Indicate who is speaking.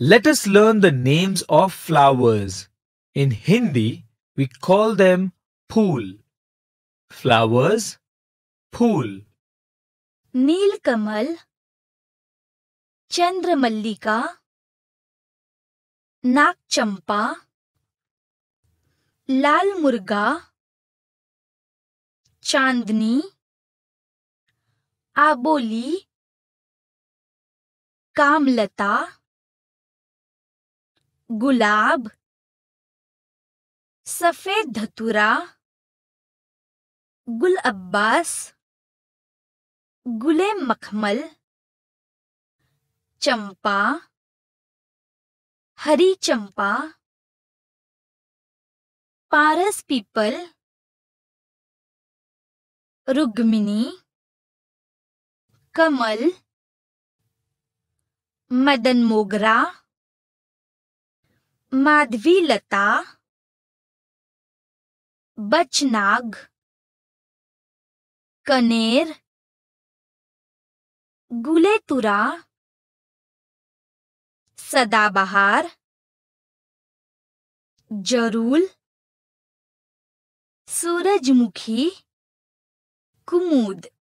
Speaker 1: Let us learn the names of flowers. In Hindi, we call them pool. Flowers, pool. Neelkamal, Chandramallika, Nakchampa, Lal Murga, Chandni, Aboli, Kamlata, गुलाब सफेद धतुरा गुल अब्बास गुले मखमल चंपा हरी चंपा पारस people रुग्मिनी कमल मदन मोगरा माधवी लता बचनाग कनेर गुलेतुरा सदाबहार जरूल सूरजमुखी कुमुद